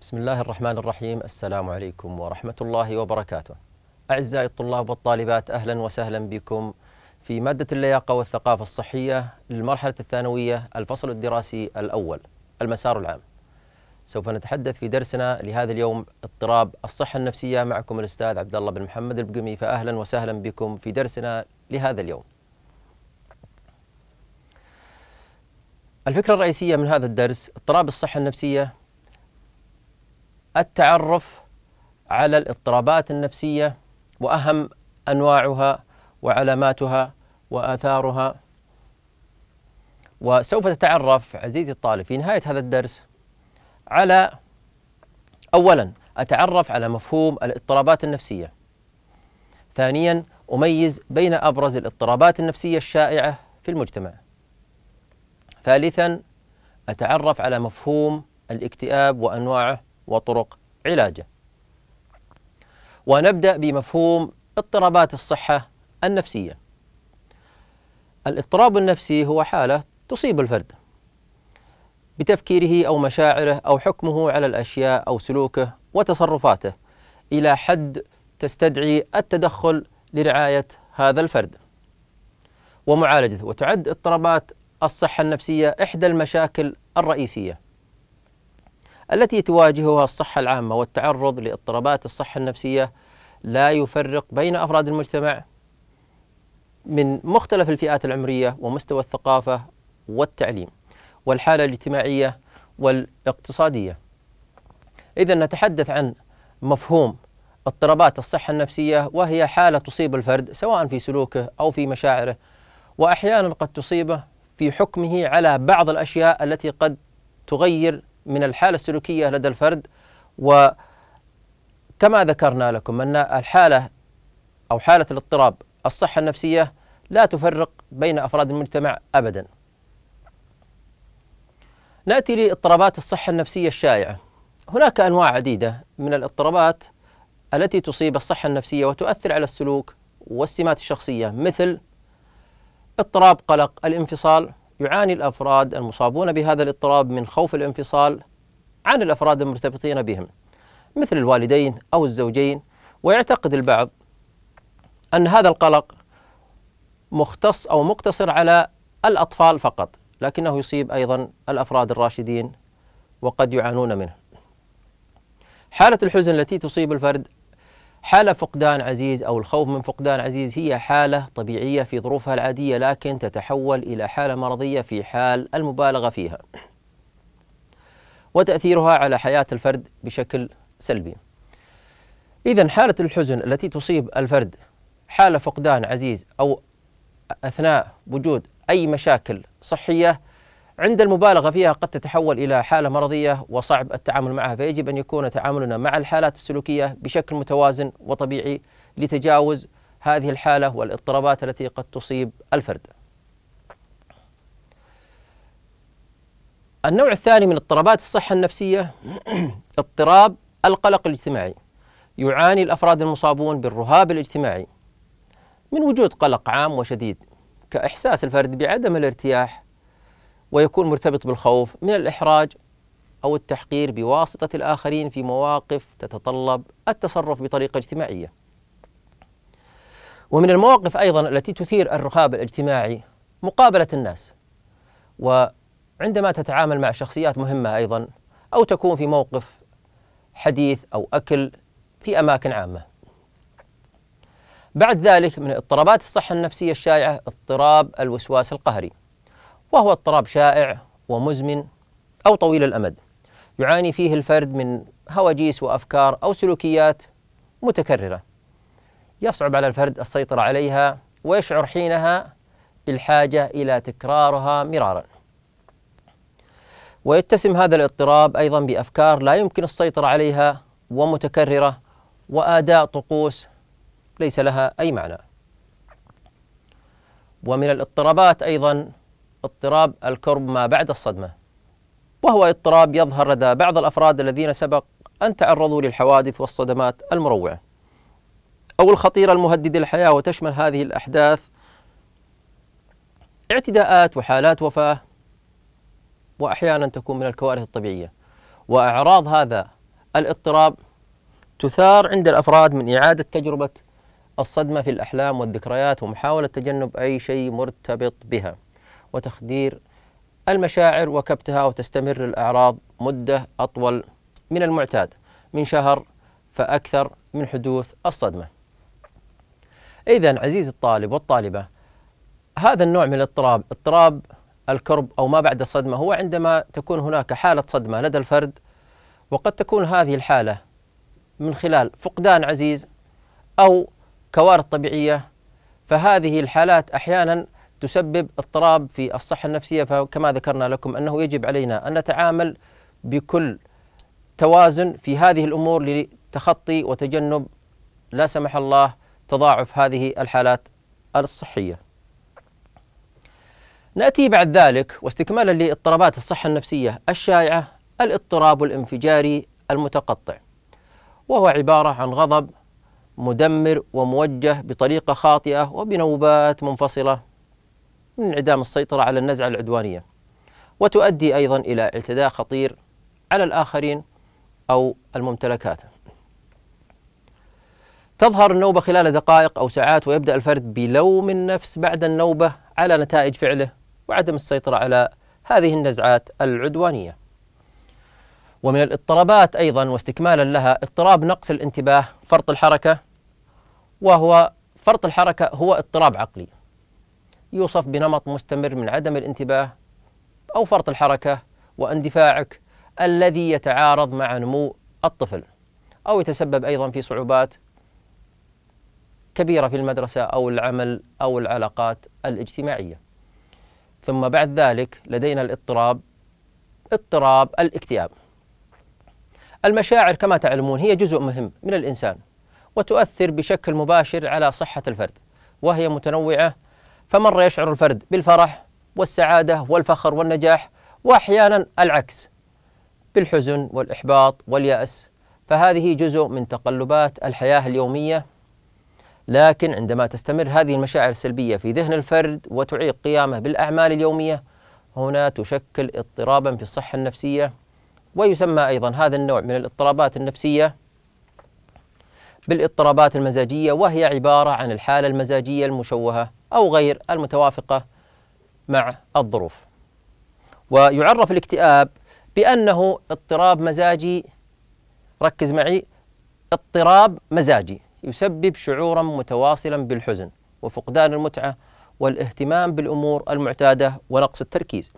بسم الله الرحمن الرحيم السلام عليكم ورحمة الله وبركاته أعزائي الطلاب والطالبات أهلا وسهلا بكم في مادة اللياقة والثقافة الصحية للمرحلة الثانوية الفصل الدراسي الأول المسار العام سوف نتحدث في درسنا لهذا اليوم اضطراب الصحة النفسية معكم الأستاذ عبد الله بن محمد البقمي فأهلا وسهلا بكم في درسنا لهذا اليوم الفكرة الرئيسية من هذا الدرس اضطراب الصحة النفسية التعرف على الاضطرابات النفسيه واهم انواعها وعلاماتها واثارها وسوف تتعرف عزيزي الطالب في نهايه هذا الدرس على اولا اتعرف على مفهوم الاضطرابات النفسيه ثانيا اميز بين ابرز الاضطرابات النفسيه الشائعه في المجتمع ثالثا اتعرف على مفهوم الاكتئاب وانواعه وطرق علاجه. ونبدأ بمفهوم اضطرابات الصحة النفسية. الاضطراب النفسي هو حالة تصيب الفرد بتفكيره أو مشاعره أو حكمه على الأشياء أو سلوكه وتصرفاته إلى حد تستدعي التدخل لرعاية هذا الفرد ومعالجته وتعد اضطرابات الصحة النفسية إحدى المشاكل الرئيسية التي تواجهها الصحة العامة والتعرض لاضطرابات الصحة النفسية لا يفرق بين أفراد المجتمع من مختلف الفئات العمرية ومستوى الثقافة والتعليم والحالة الاجتماعية والاقتصادية إذا نتحدث عن مفهوم اضطرابات الصحة النفسية وهي حالة تصيب الفرد سواء في سلوكه أو في مشاعره وأحيانا قد تصيبه في حكمه على بعض الأشياء التي قد تغير من الحالة السلوكية لدى الفرد وكما ذكرنا لكم أن الحالة أو حالة الاضطراب الصحة النفسية لا تفرق بين أفراد المجتمع أبدا نأتي لاضطرابات الصحة النفسية الشائعة هناك أنواع عديدة من الاضطرابات التي تصيب الصحة النفسية وتؤثر على السلوك والسمات الشخصية مثل اضطراب قلق الانفصال يعاني الافراد المصابون بهذا الاضطراب من خوف الانفصال عن الافراد المرتبطين بهم مثل الوالدين او الزوجين ويعتقد البعض ان هذا القلق مختص او مقتصر على الاطفال فقط لكنه يصيب ايضا الافراد الراشدين وقد يعانون منه. حاله الحزن التي تصيب الفرد حالة فقدان عزيز أو الخوف من فقدان عزيز هي حالة طبيعية في ظروفها العادية لكن تتحول إلى حالة مرضية في حال المبالغة فيها وتأثيرها على حياة الفرد بشكل سلبي إذا حالة الحزن التي تصيب الفرد حالة فقدان عزيز أو أثناء وجود أي مشاكل صحية عند المبالغة فيها قد تتحول إلى حالة مرضية وصعب التعامل معها فيجب أن يكون تعاملنا مع الحالات السلوكية بشكل متوازن وطبيعي لتجاوز هذه الحالة والاضطرابات التي قد تصيب الفرد النوع الثاني من اضطرابات الصحة النفسية اضطراب القلق الاجتماعي يعاني الأفراد المصابون بالرهاب الاجتماعي من وجود قلق عام وشديد كإحساس الفرد بعدم الارتياح ويكون مرتبط بالخوف من الإحراج أو التحقير بواسطة الآخرين في مواقف تتطلب التصرف بطريقة اجتماعية. ومن المواقف أيضا التي تثير الرهاب الاجتماعي مقابلة الناس. وعندما تتعامل مع شخصيات مهمة أيضا أو تكون في موقف حديث أو أكل في أماكن عامة. بعد ذلك من اضطرابات الصحة النفسية الشائعة اضطراب الوسواس القهري. وهو اضطراب شائع ومزمن أو طويل الأمد يعاني فيه الفرد من هواجيس وأفكار أو سلوكيات متكررة يصعب على الفرد السيطرة عليها ويشعر حينها بالحاجة إلى تكرارها مرارا ويتسم هذا الاضطراب أيضا بأفكار لا يمكن السيطرة عليها ومتكررة وآداء طقوس ليس لها أي معنى ومن الاضطرابات أيضا اضطراب الكرب ما بعد الصدمة وهو اضطراب يظهر لدى بعض الأفراد الذين سبق أن تعرضوا للحوادث والصدمات المروعة أو الخطيرة المهددة الحياة وتشمل هذه الأحداث اعتداءات وحالات وفاة وأحيانا تكون من الكوارث الطبيعية وأعراض هذا الاضطراب تثار عند الأفراد من إعادة تجربة الصدمة في الأحلام والذكريات ومحاولة تجنب أي شيء مرتبط بها وتخدير المشاعر وكبتها وتستمر الأعراض مدة أطول من المعتاد من شهر فأكثر من حدوث الصدمة إذا عزيزي الطالب والطالبة هذا النوع من الاضطراب اضطراب الكرب أو ما بعد الصدمة هو عندما تكون هناك حالة صدمة لدى الفرد وقد تكون هذه الحالة من خلال فقدان عزيز أو كوارث طبيعية فهذه الحالات أحيانا تسبب اضطراب في الصحة النفسية فكما ذكرنا لكم أنه يجب علينا أن نتعامل بكل توازن في هذه الأمور لتخطي وتجنب لا سمح الله تضاعف هذه الحالات الصحية نأتي بعد ذلك واستكمالا لاضطرابات الصحة النفسية الشائعة الاضطراب الانفجاري المتقطع وهو عبارة عن غضب مدمر وموجه بطريقة خاطئة وبنوبات منفصلة من انعدام السيطرة على النزعة العدوانية وتؤدي أيضا إلى اعتداء خطير على الآخرين أو الممتلكات تظهر النوبة خلال دقائق أو ساعات ويبدأ الفرد بلوم النفس بعد النوبة على نتائج فعله وعدم السيطرة على هذه النزعات العدوانية ومن الاضطرابات أيضا واستكمالا لها اضطراب نقص الانتباه فرط الحركة وهو فرط الحركة هو اضطراب عقلي يوصف بنمط مستمر من عدم الانتباه أو فرط الحركة واندفاعك الذي يتعارض مع نمو الطفل أو يتسبب أيضا في صعوبات كبيرة في المدرسة أو العمل أو العلاقات الاجتماعية ثم بعد ذلك لدينا الاضطراب اضطراب الاكتئاب المشاعر كما تعلمون هي جزء مهم من الإنسان وتؤثر بشكل مباشر على صحة الفرد وهي متنوعة فمرة يشعر الفرد بالفرح والسعادة والفخر والنجاح وأحيانا العكس بالحزن والإحباط واليأس فهذه جزء من تقلبات الحياة اليومية لكن عندما تستمر هذه المشاعر السلبية في ذهن الفرد وتعيق قيامه بالأعمال اليومية هنا تشكل اضطرابا في الصحة النفسية ويسمى أيضا هذا النوع من الاضطرابات النفسية بالاضطرابات المزاجية وهي عبارة عن الحالة المزاجية المشوهة أو غير المتوافقة مع الظروف ويعرف الاكتئاب بأنه اضطراب مزاجي ركز معي اضطراب مزاجي يسبب شعورا متواصلا بالحزن وفقدان المتعة والاهتمام بالأمور المعتادة ونقص التركيز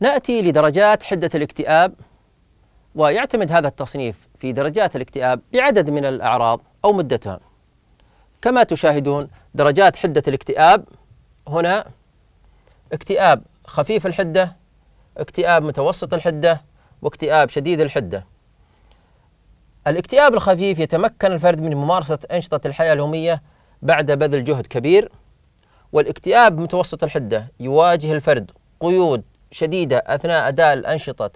نأتي لدرجات حدة الاكتئاب ويعتمد هذا التصنيف في درجات الاكتئاب بعدد من الأعراض أو مدتها كما تشاهدون درجات حدة الاكتئاب هنا اكتئاب خفيف الحدة اكتئاب متوسط الحدة واكتئاب شديد الحدة الاكتئاب الخفيف يتمكن الفرد من ممارسة أنشطة الحياة اليومية بعد بذل جهد كبير والاكتئاب متوسط الحدة يواجه الفرد قيود شديدة أثناء أداء الأنشطة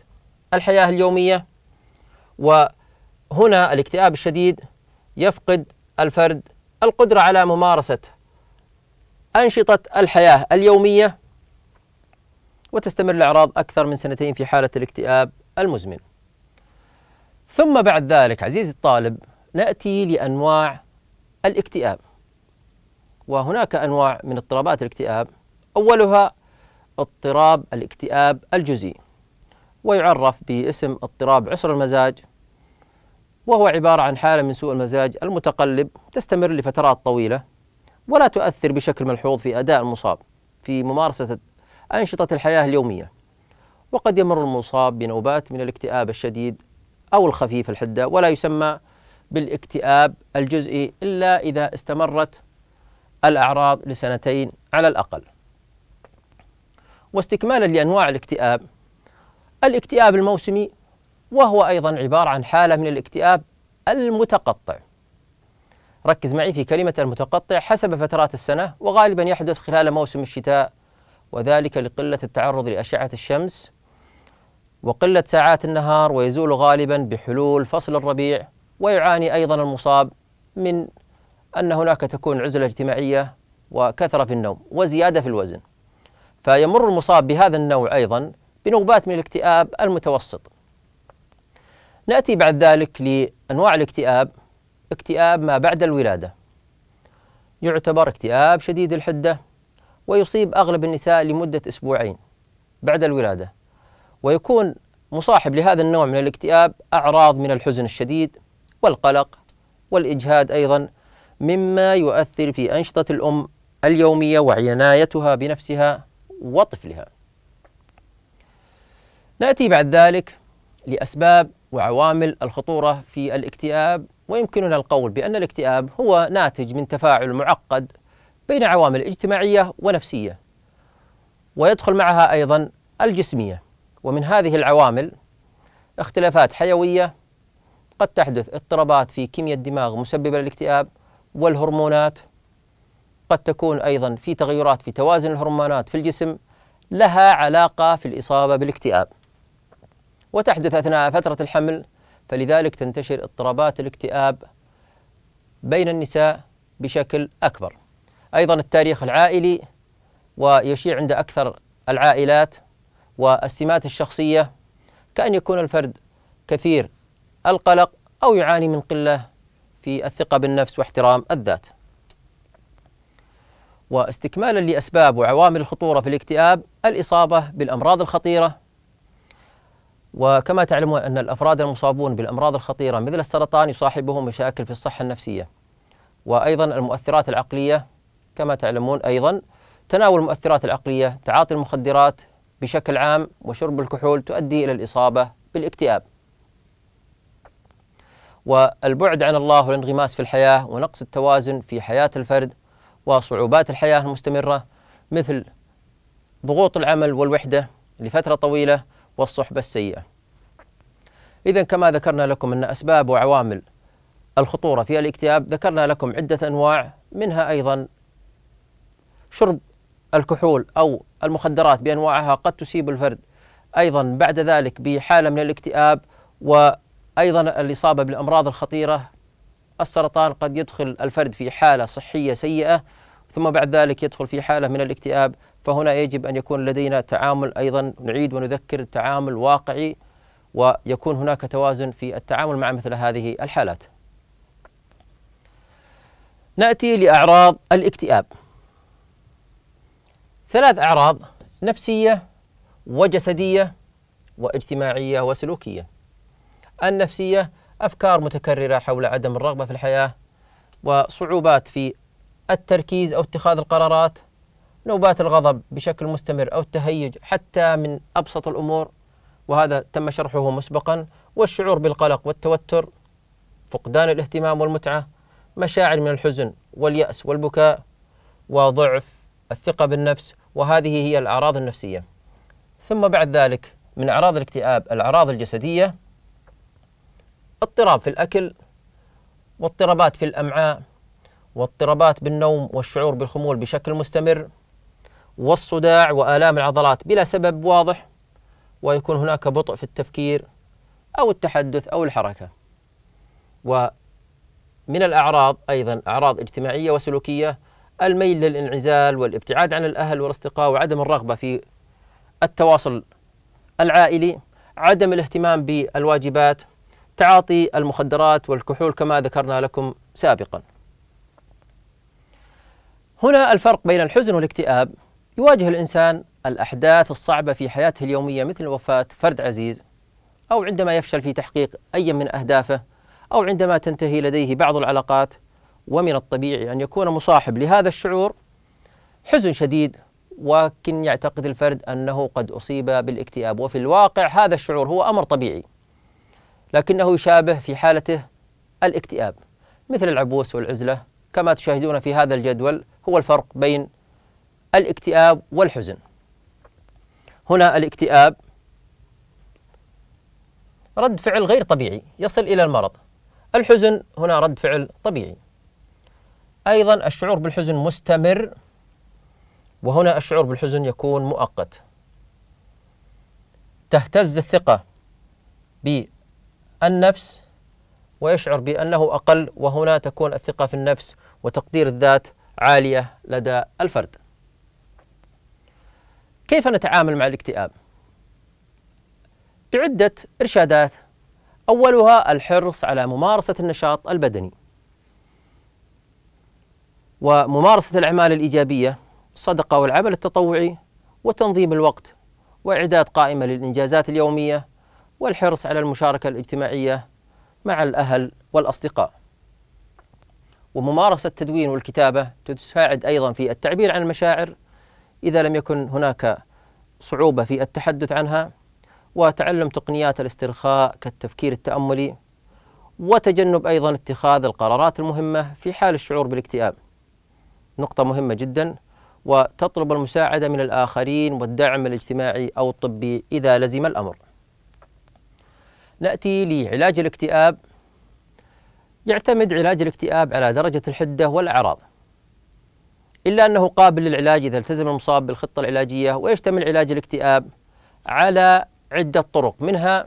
الحياة اليومية وهنا الاكتئاب الشديد يفقد الفرد القدرة على ممارسة أنشطة الحياة اليومية وتستمر الأعراض أكثر من سنتين في حالة الاكتئاب المزمن ثم بعد ذلك عزيزي الطالب نأتي لأنواع الاكتئاب وهناك أنواع من اضطرابات الاكتئاب أولها اضطراب الاكتئاب الجزئي ويعرف باسم اضطراب عسر المزاج وهو عبارة عن حالة من سوء المزاج المتقلب تستمر لفترات طويلة ولا تؤثر بشكل ملحوظ في أداء المصاب في ممارسة أنشطة الحياة اليومية وقد يمر المصاب بنوبات من الاكتئاب الشديد أو الخفيف الحدة ولا يسمى بالاكتئاب الجزئي إلا إذا استمرت الأعراض لسنتين على الأقل واستكمالا لأنواع الاكتئاب الاكتئاب الموسمي وهو أيضا عبارة عن حالة من الاكتئاب المتقطع ركز معي في كلمة المتقطع حسب فترات السنة وغالبا يحدث خلال موسم الشتاء وذلك لقلة التعرض لأشعة الشمس وقلة ساعات النهار ويزول غالبا بحلول فصل الربيع ويعاني أيضا المصاب من أن هناك تكون عزلة اجتماعية وكثرة في النوم وزيادة في الوزن فيمر المصاب بهذا النوع أيضا بنوبات من الاكتئاب المتوسط ناتي بعد ذلك لانواع الاكتئاب اكتئاب ما بعد الولاده يعتبر اكتئاب شديد الحده ويصيب اغلب النساء لمده اسبوعين بعد الولاده ويكون مصاحب لهذا النوع من الاكتئاب اعراض من الحزن الشديد والقلق والاجهاد ايضا مما يؤثر في انشطه الام اليوميه وعنايتها بنفسها وطفلها. ناتي بعد ذلك لاسباب وعوامل الخطورة في الاكتئاب ويمكننا القول بأن الاكتئاب هو ناتج من تفاعل معقد بين عوامل اجتماعية ونفسية ويدخل معها أيضا الجسمية ومن هذه العوامل اختلافات حيوية قد تحدث اضطرابات في كيمياء الدماغ مسببة للاكتئاب والهرمونات قد تكون أيضا في تغيرات في توازن الهرمونات في الجسم لها علاقة في الإصابة بالاكتئاب وتحدث أثناء فترة الحمل فلذلك تنتشر اضطرابات الاكتئاب بين النساء بشكل أكبر أيضا التاريخ العائلي ويشيع عند أكثر العائلات والسمات الشخصية كأن يكون الفرد كثير القلق أو يعاني من قلة في الثقة بالنفس واحترام الذات واستكمالا لأسباب وعوامل الخطورة في الاكتئاب الإصابة بالأمراض الخطيرة وكما تعلمون أن الأفراد المصابون بالأمراض الخطيرة مثل السرطان يصاحبهم مشاكل في الصحة النفسية وأيضا المؤثرات العقلية كما تعلمون أيضا تناول المؤثرات العقلية تعاطي المخدرات بشكل عام وشرب الكحول تؤدي إلى الإصابة بالاكتئاب والبعد عن الله والانغماس في الحياة ونقص التوازن في حياة الفرد وصعوبات الحياة المستمرة مثل ضغوط العمل والوحدة لفترة طويلة والصحبة السيئة إذا كما ذكرنا لكم أن أسباب وعوامل الخطورة في الاكتئاب ذكرنا لكم عدة أنواع منها أيضا شرب الكحول أو المخدرات بأنواعها قد تصيب الفرد أيضا بعد ذلك بحالة من الاكتئاب وأيضا الإصابة بالأمراض الخطيرة السرطان قد يدخل الفرد في حالة صحية سيئة ثم بعد ذلك يدخل في حالة من الاكتئاب فهنا يجب أن يكون لدينا تعامل أيضا نعيد ونذكر تعامل واقعي ويكون هناك توازن في التعامل مع مثل هذه الحالات نأتي لأعراض الاكتئاب ثلاث أعراض نفسية وجسدية واجتماعية وسلوكية النفسية أفكار متكررة حول عدم الرغبة في الحياة وصعوبات في التركيز أو اتخاذ القرارات نوبات الغضب بشكل مستمر أو التهيج حتى من أبسط الأمور وهذا تم شرحه مسبقا والشعور بالقلق والتوتر فقدان الاهتمام والمتعة مشاعر من الحزن واليأس والبكاء وضعف الثقة بالنفس وهذه هي الأعراض النفسية ثم بعد ذلك من أعراض الاكتئاب الأعراض الجسدية اضطراب في الأكل واضطرابات في الأمعاء واضطرابات بالنوم والشعور بالخمول بشكل مستمر والصداع وآلام العضلات بلا سبب واضح ويكون هناك بطء في التفكير أو التحدث أو الحركة ومن الأعراض أيضا أعراض اجتماعية وسلوكية الميل للانعزال والابتعاد عن الأهل والأصدقاء وعدم الرغبة في التواصل العائلي عدم الاهتمام بالواجبات تعاطي المخدرات والكحول كما ذكرنا لكم سابقا هنا الفرق بين الحزن والاكتئاب يواجه الإنسان الأحداث الصعبة في حياته اليومية مثل وفاة فرد عزيز أو عندما يفشل في تحقيق أي من أهدافه أو عندما تنتهي لديه بعض العلاقات ومن الطبيعي أن يكون مصاحب لهذا الشعور حزن شديد ولكن يعتقد الفرد أنه قد أصيب بالاكتئاب وفي الواقع هذا الشعور هو أمر طبيعي لكنه يشابه في حالته الاكتئاب مثل العبوس والعزلة كما تشاهدون في هذا الجدول هو الفرق بين الاكتئاب والحزن هنا الاكتئاب رد فعل غير طبيعي يصل إلى المرض الحزن هنا رد فعل طبيعي أيضا الشعور بالحزن مستمر وهنا الشعور بالحزن يكون مؤقت تهتز الثقة بالنفس ويشعر بأنه أقل وهنا تكون الثقة في النفس وتقدير الذات عالية لدى الفرد كيف نتعامل مع الاكتئاب؟ بعدة إرشادات أولها الحرص على ممارسة النشاط البدني وممارسة الأعمال الإيجابية الصدقة والعمل التطوعي وتنظيم الوقت وإعداد قائمة للإنجازات اليومية والحرص على المشاركة الاجتماعية مع الأهل والأصدقاء وممارسة التدوين والكتابة تساعد أيضا في التعبير عن المشاعر إذا لم يكن هناك صعوبة في التحدث عنها وتعلم تقنيات الاسترخاء كالتفكير التأملي وتجنب أيضا اتخاذ القرارات المهمة في حال الشعور بالاكتئاب نقطة مهمة جدا وتطلب المساعدة من الآخرين والدعم الاجتماعي أو الطبي إذا لزم الأمر نأتي لعلاج الاكتئاب يعتمد علاج الاكتئاب على درجة الحدة والأعراض إلا أنه قابل للعلاج إذا التزم المصاب بالخطة العلاجية ويشتمل علاج الاكتئاب على عدة طرق منها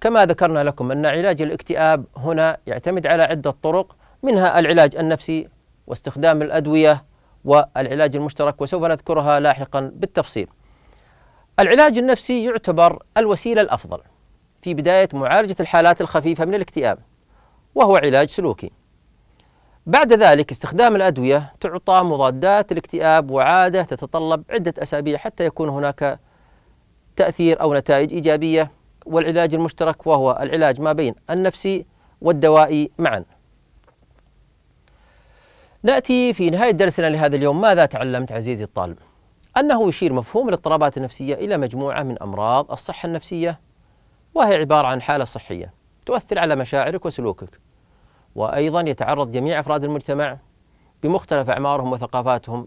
كما ذكرنا لكم أن علاج الاكتئاب هنا يعتمد على عدة طرق منها العلاج النفسي واستخدام الأدوية والعلاج المشترك وسوف نذكرها لاحقا بالتفصيل. العلاج النفسي يعتبر الوسيلة الأفضل في بداية معالجة الحالات الخفيفة من الاكتئاب وهو علاج سلوكي بعد ذلك استخدام الأدوية تعطى مضادات الاكتئاب وعادة تتطلب عدة أسابيع حتى يكون هناك تأثير أو نتائج إيجابية والعلاج المشترك وهو العلاج ما بين النفسي والدوائي معا نأتي في نهاية درسنا لهذا اليوم ماذا تعلمت عزيزي الطالب أنه يشير مفهوم الاضطرابات النفسية إلى مجموعة من أمراض الصحة النفسية وهي عبارة عن حالة صحية تؤثر على مشاعرك وسلوكك وأيضا يتعرض جميع أفراد المجتمع بمختلف أعمارهم وثقافاتهم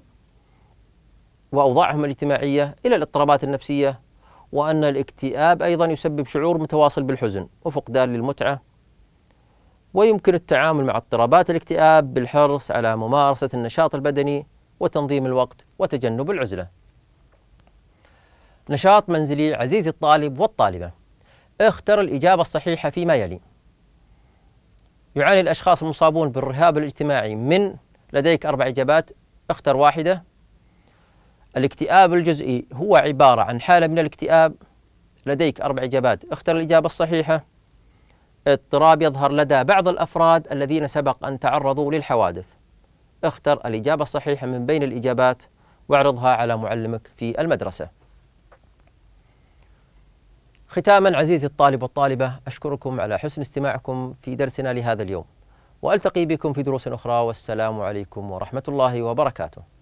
وأوضاعهم الاجتماعية إلى الاضطرابات النفسية وأن الاكتئاب أيضا يسبب شعور متواصل بالحزن وفقدان للمتعة ويمكن التعامل مع اضطرابات الاكتئاب بالحرص على ممارسة النشاط البدني وتنظيم الوقت وتجنب العزلة نشاط منزلي عزيزي الطالب والطالبة اختر الإجابة الصحيحة فيما يلي يعاني الأشخاص المصابون بالرهاب الاجتماعي من لديك أربع إجابات اختر واحدة الاكتئاب الجزئي هو عبارة عن حالة من الاكتئاب لديك أربع إجابات اختر الإجابة الصحيحة اضطراب يظهر لدى بعض الأفراد الذين سبق أن تعرضوا للحوادث اختر الإجابة الصحيحة من بين الإجابات واعرضها على معلمك في المدرسة ختاما عزيزي الطالب والطالبة أشكركم على حسن استماعكم في درسنا لهذا اليوم وألتقي بكم في دروس أخرى والسلام عليكم ورحمة الله وبركاته